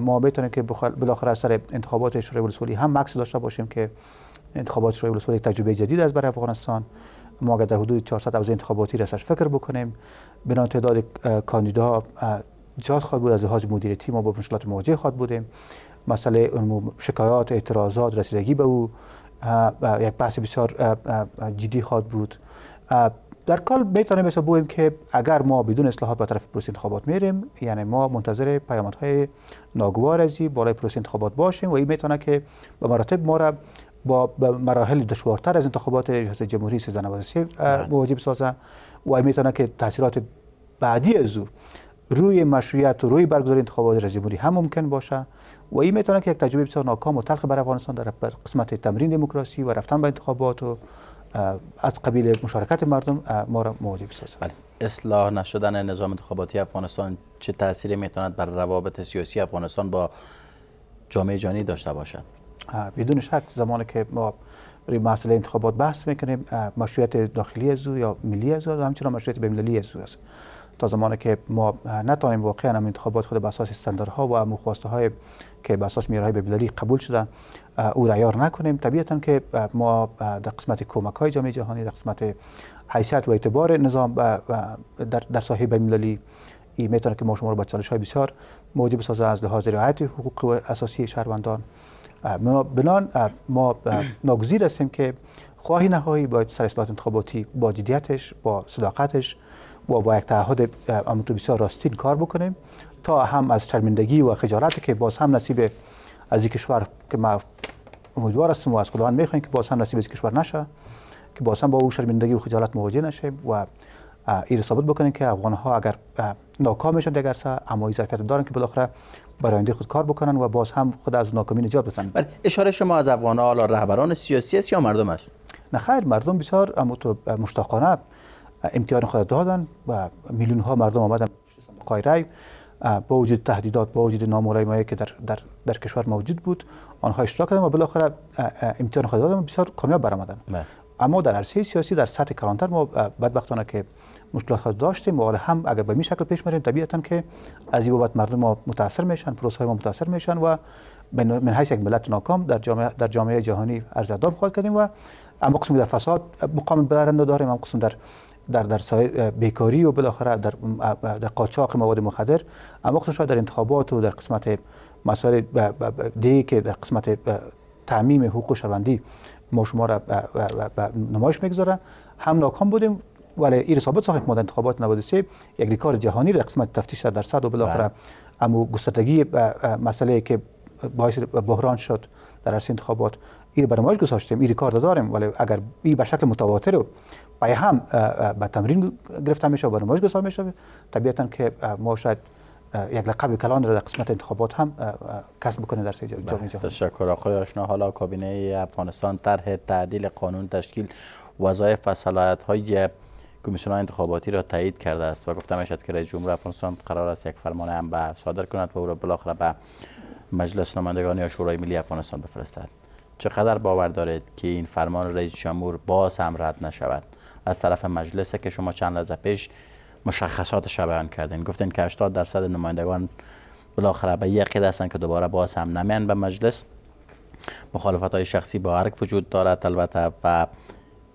ما بتونیم که بالاخره سر انتخابات شورای ولسوالی هم مکس داشته باشیم که انتخابات شورای ولسوالی تجربه جدید است برای افغانستان ما اگر در حدود 400 حوزه انتخاباتی رسش فکر بکنیم بنا تعداد کاندیدا زیاد خواهد بود از لحاظ مدیریتی ما با مشکلات مواجه خواهد بودیم مسئله شکایات اعتراضات رسیدگی به او یک بحث بسیار جدی خواهد بود در کل میتونیم حساب که اگر ما بدون اصلاحات به طرف پروسه انتخابات میریم یعنی ما منتظر پیامدهای ناگوار از بالای پروسه انتخابات باشیم و این میتونه که به مراتب ما را با مراحل دشوارتر از انتخابات ریاست جمهوری 1393 مواجه بله. سازه و این میتونه که تاثیرات بعدی از او روی مشروعیت و روی برگزاری انتخابات ریاست جمهوری هم ممکن باشه و این میتونه که یک تجربه بسیار ناکام و تلخ بر افغانستان در قسمت تمرین دموکراسی و رفتن به انتخابات و از قبیل مشارکت مردم ما را مواجه بسازد بله. اصلاح نشدن نظام انتخاباتی افغانستان چه تأثیری میتوند بر روابط سیاسی افغانستان با جامعه جانی داشته باشد بدون شک زمانی که ما روی مسئله انتخابات بحث میکنیم مشروعیت داخلی از او یا ملی از او همچنان مشروعیت بین‌المللی از او است تا زمانی که ما نتوانیم واقعا هم انتخابات خود بر اساس استانداردها و هم های که به اساس میرهای قبول شده او را نکنیم طبیعتا که ما در قسمت کمک های جامعه جهانی در قسمت حیثیت و اعتبار نظام در, در ساحه بین این میتونه که ما شما رو با چالش های بسیار موجب سازه از لحاظ رعایت حقوق اساسی شهروندان بنان ما ناگزیر هستیم که خواهی نهایی باید سر اصلاحات انتخاباتی با جدیتش با صداقتش و با یک تعهد امتو بسیار راستین کار بکنیم تا هم از شرمندگی و خجالت که باز هم نصیب از این کشور که ما امیدوار هستیم و از خداوند میخوایم که باز هم نصیب از کشور نشه که باز هم با او شرمندگی و خجالت مواجه نشیم و این ثابت بکنیم که افغان ها اگر ناکام میشن دیگر سه اما ظرفیت دارن که بالاخره برای خود کار بکنن و باز هم خود از ناکامی نجات بدن بله، اشاره شما از افغان ها رهبران سیاسی یا مردمش نه خیر مردم بسیار مشتاقانه امتیان خود دادن و میلیون ها مردم آمدن قایره با وجود تهدیدات با وجود مایه که در, در, در کشور موجود بود آنها اشتراک کردن و بالاخره امتیان خود دادن و بسیار کامیاب برآمدن بله. اما در عرصه سیاسی در سطح کلانتر ما بدبختانه که مشکلات خود داشتیم و هم اگر به این شکل پیش بریم طبیعتا که از این بابت مردم ما متاثر میشن پروسه ما متاثر میشن و من حیث یک ملت ناکام در جامعه در جامعه جهانی ارزیابی خواهد کردیم و اما قسم در فساد مقام بلند داریم اما قسم در در در بیکاری و بالاخره در, در قاچاق مواد مخدر اما خصوصا در انتخابات و در قسمت مسائل دی که در قسمت تعمیم حقوق شوندی ما شما را نمایش میگذاره هم ناکام بودیم ولی این ثابت ساخت ما در انتخابات 93 یک ریکار جهانی در قسمت تفتیش درصد و بالاخره بله. اما گستردگی مسئله که باعث بحران شد در عرصه انتخابات این برای ماش گذاشتیم این داریم ولی اگر این به شکل متواتر و پای هم به تمرین گرفته میشه و به نمایش گذاشته میشه طبیعتا که ما شاید یک لقب کلان را در قسمت انتخابات هم کسب بکنه در جامعه بله. جهانی تشکر آقای آشنا حالا کابینه افغانستان طرح تعدیل قانون تشکیل وظایف و های کمیسیون انتخاباتی را تایید کرده است و گفتم میشود که رئیس جمهور افغانستان قرار است یک فرمان هم به صادر کند و او را بالاخره به مجلس نمایندگان یا شورای ملی افغانستان بفرستد چقدر باور دارید که این فرمان رئیس جمهور باز هم رد نشود از طرف مجلس که شما چند لحظه پیش مشخصات بیان کردین گفتین که 80 درصد نمایندگان بالاخره به یقین هستند که دوباره باز هم نمیان به مجلس مخالفت های شخصی با هرک وجود دارد البته و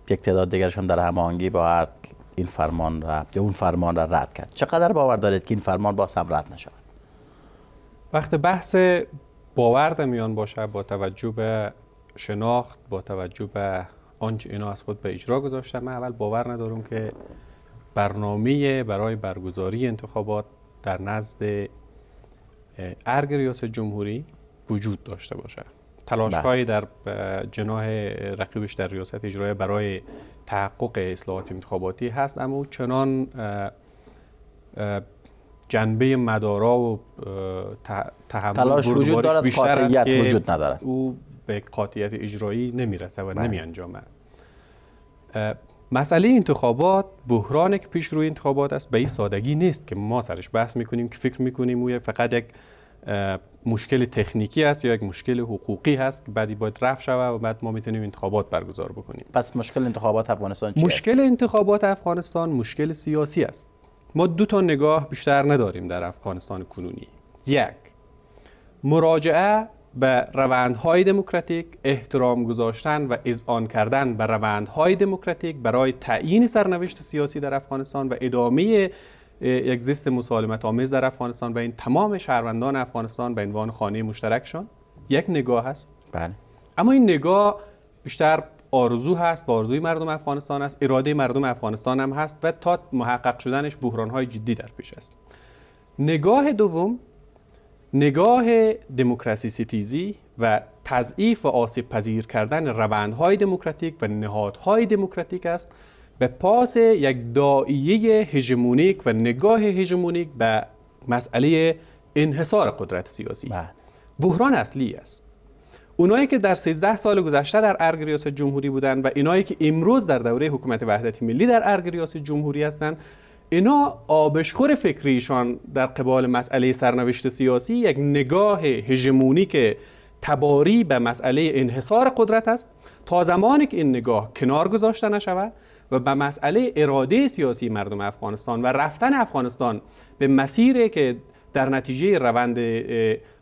یک تعداد دیگرشان در همانگی با هر این فرمان را یا اون فرمان را رد کرد چقدر باور دارید که این فرمان باز هم رد نشود وقت بحث باور میان باشه با توجه به شناخت با توجه به آنچه اینا از خود به اجرا گذاشتن من اول باور ندارم که برنامه برای برگزاری انتخابات در نزد ارگ ریاست جمهوری وجود داشته باشه تلاش بله. در جناه رقیبش در ریاست اجرای برای تحقق اصلاحات انتخاباتی هست اما او چنان جنبه مدارا و تحمل تلاش وجود دارد بیشتر وجود ندارد او به قاطعیت اجرایی نمیرسه و بله. نمی انجامه. مسئله انتخابات بحران که پیش روی انتخابات است به این سادگی نیست که ما سرش بحث میکنیم که فکر میکنیم او فقط یک مشکل تکنیکی است یا یک مشکل حقوقی هست که بعدی باید رفع شود و بعد ما میتونیم انتخابات برگزار بکنیم پس مشکل انتخابات افغانستان چی مشکل انتخابات افغانستان مشکل سیاسی است ما دو تا نگاه بیشتر نداریم در افغانستان کنونی یک مراجعه به روندهای دموکراتیک احترام گذاشتن و اذعان کردن به روندهای دموکراتیک برای تعیین سرنوشت سیاسی در افغانستان و ادامه یک زیست مسالمت آمیز در افغانستان و این تمام شهروندان افغانستان به عنوان خانه مشترکشان یک نگاه هست بله اما این نگاه بیشتر آرزو هست و آرزوی مردم افغانستان است اراده مردم افغانستان هم هست و تا محقق شدنش بحران های جدی در پیش است نگاه دوم نگاه دموکراسی ستیزی و تضعیف و آسیب پذیر کردن روندهای دموکراتیک و نهادهای دموکراتیک است به پاس یک دائیه هژمونیک و نگاه هژمونیک به مسئله انحصار قدرت سیاسی بله. بحران اصلی است اونایی که در 13 سال گذشته در ارگ ریاست جمهوری بودند و اینایی که امروز در دوره حکومت وحدت ملی در ارگ ریاست جمهوری هستند اینا آبشکر فکریشان در قبال مسئله سرنوشت سیاسی یک نگاه هژمونی که تباری به مسئله انحصار قدرت است تا زمانی که این نگاه کنار گذاشته نشود و به مسئله اراده سیاسی مردم افغانستان و رفتن افغانستان به مسیری که در نتیجه روند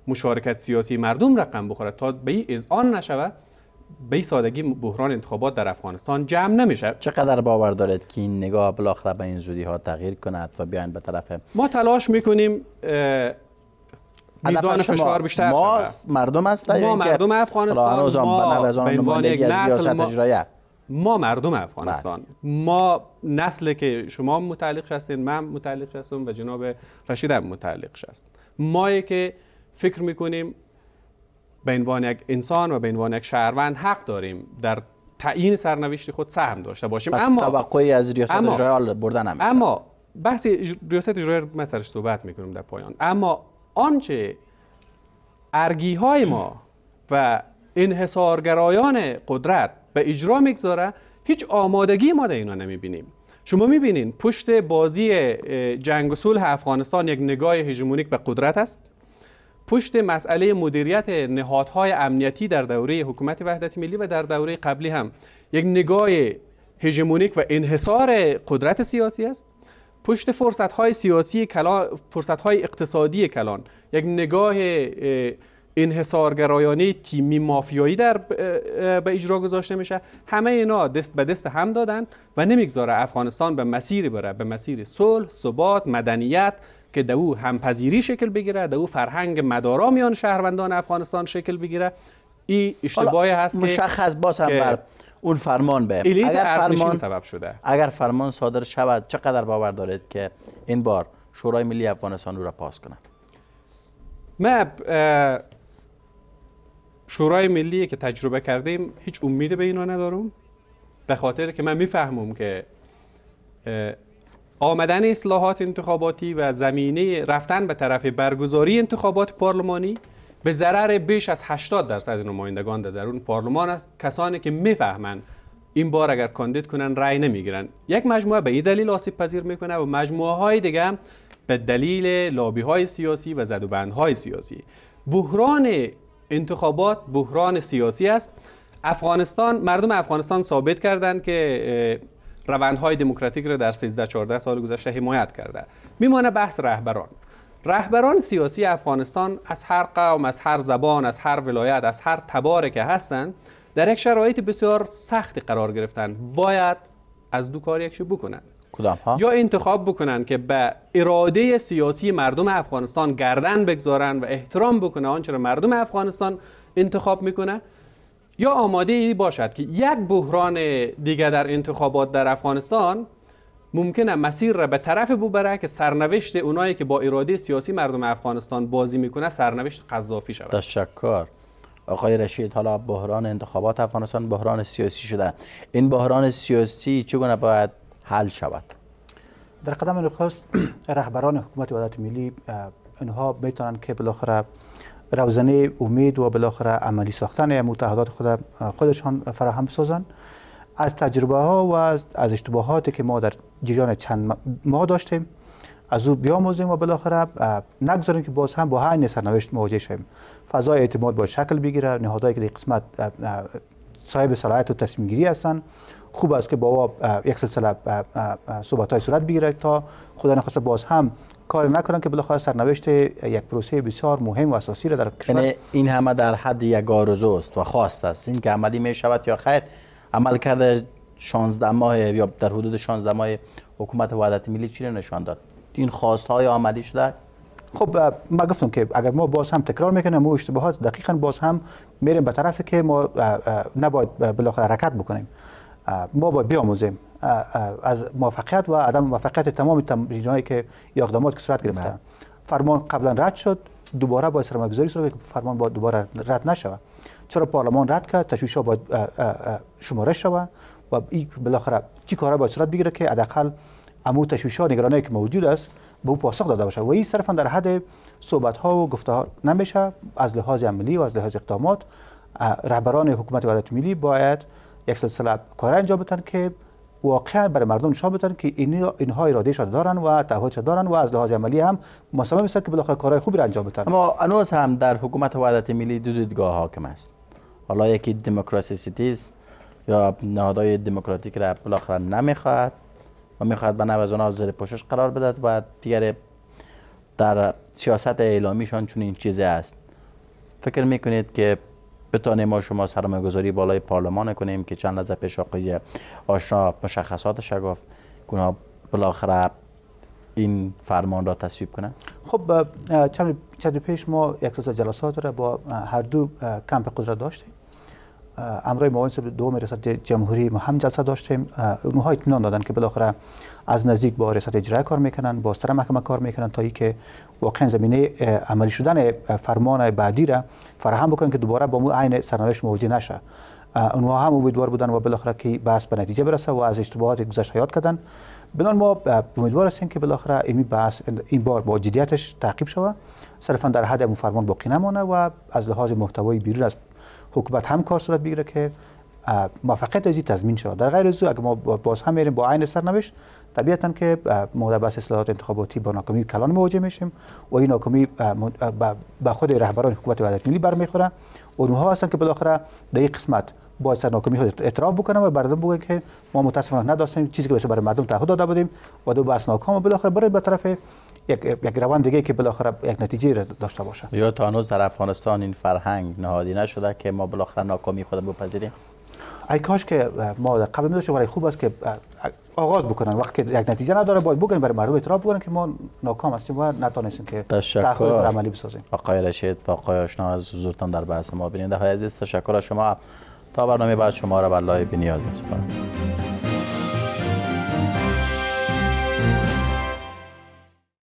مشارکت سیاسی مردم رقم بخورد تا به این اذعان نشود به سادگی بحران انتخابات در افغانستان جمع نمیشه چقدر باور دارید که این نگاه بالاخره به این زودی ها تغییر کند و بیاین به طرف ما تلاش میکنیم میزان فشار بیشتر ما مردم یعنی است ما مردم افغانستان ما به عنوان یک نسل اجرایه ما مردم افغانستان ما نسل که شما متعلق هستین من متعلق هستم و جناب رشید هم متعلق هست ما که فکر میکنیم به عنوان یک انسان و به عنوان یک شهروند حق داریم در تعیین سرنوشت خود سهم داشته باشیم اما توقعی از ریاست اما بردن اما بحث ریاست اجرایی ما سرش صحبت میکنیم در پایان اما آنچه ارگی های ما و انحصارگرایان قدرت به اجرا میگذاره هیچ آمادگی ما در اینا نمیبینیم شما میبینین پشت بازی جنگ و صلح افغانستان یک نگاه هژمونیک به قدرت است پشت مسئله مدیریت نهادهای امنیتی در دوره حکومت وحدت ملی و در دوره قبلی هم یک نگاه هژمونیک و انحصار قدرت سیاسی است پشت فرصت های سیاسی کلان فرصت های اقتصادی کلان یک نگاه انحصارگرایانه تیمی مافیایی در به اجرا گذاشته میشه همه اینا دست به دست هم دادن و نمیگذاره افغانستان به مسیری بره به مسیر صلح ثبات مدنیت که در همپذیری شکل بگیره در فرهنگ مدارا میان شهروندان افغانستان شکل بگیره این اشتباهی هست مشخص باز هم بر اون فرمان به اگر فرمان سبب شده اگر فرمان صادر شود چقدر باور دارید که این بار شورای ملی افغانستان رو را پاس کند ما شورای ملی که تجربه کردیم هیچ امیدی به اینا ندارم به خاطر که من میفهمم که آمدن اصلاحات انتخاباتی و زمینه رفتن به طرف برگزاری انتخابات پارلمانی به ضرر بیش از 80 درصد نمایندگان در درون پارلمان است کسانی که میفهمن این بار اگر کاندید کنن رای نمیگیرن یک مجموعه به این دلیل آسیب پذیر میکنه و مجموعه های دیگه به دلیل لابی های سیاسی و بند های سیاسی بحران انتخابات بحران سیاسی است افغانستان مردم افغانستان ثابت کردند که روندهای دموکراتیک را در 13 14 سال گذشته حمایت کرده میمانه بحث رهبران رهبران سیاسی افغانستان از هر قوم از هر زبان از هر ولایت از هر تباره که هستند در یک شرایط بسیار سختی قرار گرفتن باید از دو کار یکشو بکنن کدام یا انتخاب بکنن که به اراده سیاسی مردم افغانستان گردن بگذارن و احترام بکنه آنچه را مردم افغانستان انتخاب میکنه یا آماده ای باشد که یک بحران دیگر در انتخابات در افغانستان ممکنه مسیر را به طرف ببره که سرنوشت اونایی که با اراده سیاسی مردم افغانستان بازی میکنه سرنوشت قذافی شود تشکر آقای رشید حالا بحران انتخابات افغانستان بحران سیاسی شده این بحران سیاسی چگونه باید حل شود در قدم نخست رهبران حکومت وحدت ملی اینها میتونن که بالاخره روزنه امید و بالاخره عملی ساختن متحدات خود خودشان فراهم سازند از تجربه ها و از, اشتباهاتی که ما در جریان چند ماه داشتیم از او بیاموزیم و بالاخره نگذاریم که باز هم با همین سرنوشت مواجه شویم فضای اعتماد با شکل بگیره نهادهایی که در قسمت صاحب صلاحیت و تصمیم گیری هستند خوب است که با یک سلسله صحبت های صورت بگیره تا خدا نخواسته باز هم کار نکنن که بالاخره سرنوشت یک پروسه بسیار مهم و اساسی را در کشور یعنی این همه در حد یک آرزو است و خواست است این که عملی می شود یا خیر عمل کرده 16 ماه یا در حدود 16 ماه حکومت وحدت ملی چی نشان داد این خواست های عملی شده خب ما گفتم که اگر ما باز هم تکرار میکنیم و اشتباهات دقیقا باز هم میریم به طرفی که ما نباید بالاخره حرکت بکنیم ما باید بیاموزیم از موفقیت و عدم موفقیت تمام تمرینهایی که اقدامات که صورت گرفته فرمان قبلا رد شد دوباره با گذاری صورت فرمان با دوباره رد نشود چرا پارلمان رد کرد تشویش ها باید شمارش شود و این بالاخره چی کارا باید صورت بگیره که حداقل امو تشویش ها نگرانی که موجود است به او پاسخ داده باشه و این صرفا در حد صحبت ها و گفته ها نمیشه از لحاظ عملی و از لحاظ اقدامات رهبران حکومت ولایت ملی باید یک سلسله کار انجام بدن که واقعا برای مردم نشان بدن که این اینها ارادهشان دارن و شده دارن و از لحاظ عملی هم مصمم هستن که بالاخره کارهای خوبی را انجام بدن اما هنوز هم در حکومت وحدت ملی دو دیدگاه حاکم است حالا یکی دموکراسی سیتیز یا نهادهای دموکراتیک را بالاخره نمیخواد و میخواهد به نوع آنها زیر پوشش قرار بدهد و دیگر در سیاست اعلامیشان چون این چیزی است فکر میکنید که بتانیم ما شما سرمایه گذاری بالای پارلمان کنیم که چند لحظه پیش آقای آشنا مشخصات شگاف گناه بالاخره این فرمان را تصویب کنند خب چند پیش ما یک جلسات را با هر دو کمپ قدرت داشتیم امرای معاون دو دوم ریاست جمهوری ما هم جلسه داشتیم اونها اطمینان دادن که بالاخره از نزدیک با ریاست اجرا کار میکنن با سر محکمه کار میکنن تا ای که واقعا زمینه عملی شدن فرمان بعدی را فراهم بکنن که دوباره با مو عین سرنوشت مواجه نشه اونها هم امیدوار بودن و بالاخره که بحث به نتیجه برسه و از اشتباهات گذشته یاد کردن بنان ما امیدوار هستیم که بالاخره این بحث این بار با جدیتش تعقیب شوه صرفا در حد فرمان باقی نمانه و از لحاظ محتوای بیرون از حکومت هم کار صورت بگیره که موفقیت از تضمین شود در غیر از اگر ما باز هم میریم با عین سرنوشت طبیعتا که ما در اصلاحات انتخاباتی با ناکامی کلان مواجه میشیم و این ناکامی به خود رهبران حکومت وحدت ملی برمیخوره اونها هستن که بالاخره در این قسمت با سر ناکامی خود اعتراف بکنم و بردم بگن که ما متاسفانه نداشتیم چیزی که برای مردم تعهد داده بودیم و دو بحث ناکام بالاخره برای به طرف یک, یک روند دیگه که بالاخره یک نتیجه داشته باشه یا تا هنوز در افغانستان این فرهنگ نهادی نشده که ما بالاخره ناکامی خودمون بپذیریم ای کاش که ما قبل می برای خوب است که آغاز بکنن وقتی که یک نتیجه نداره باید بگن برای مردم اعتراف بکنن که ما ناکام هستیم و نتونستیم که تحول عملی بسازیم آقای رشید و آقای آشنا از حضورتان در بحث ما بیننده های عزیز تشکر از شما تا برنامه بعد شما را بر لای بنیاد می‌سپارم